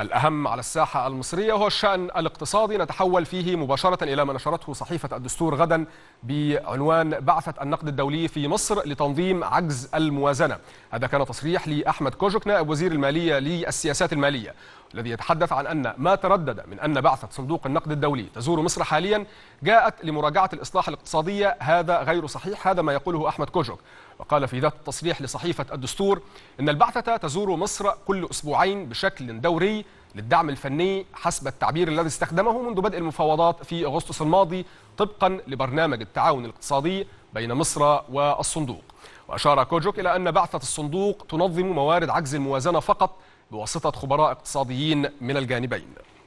الأهم على الساحة المصرية هو الشأن الاقتصادي نتحول فيه مباشرة إلى ما نشرته صحيفة الدستور غدا بعنوان بعثة النقد الدولي في مصر لتنظيم عجز الموازنة هذا كان تصريح لأحمد كوجك نائب وزير المالية للسياسات المالية الذي يتحدث عن أن ما تردد من أن بعثة صندوق النقد الدولي تزور مصر حاليا جاءت لمراجعة الإصلاح الاقتصادية هذا غير صحيح هذا ما يقوله أحمد كوجوك وقال في ذات التصريح لصحيفة الدستور إن البعثة تزور مصر كل أسبوعين بشكل دوري للدعم الفني حسب التعبير الذي استخدمه منذ بدء المفاوضات في أغسطس الماضي طبقا لبرنامج التعاون الاقتصادي بين مصر والصندوق وأشار كوجوك إلى أن بعثة الصندوق تنظم موارد عجز الموازنة فقط بواسطة خبراء اقتصاديين من الجانبين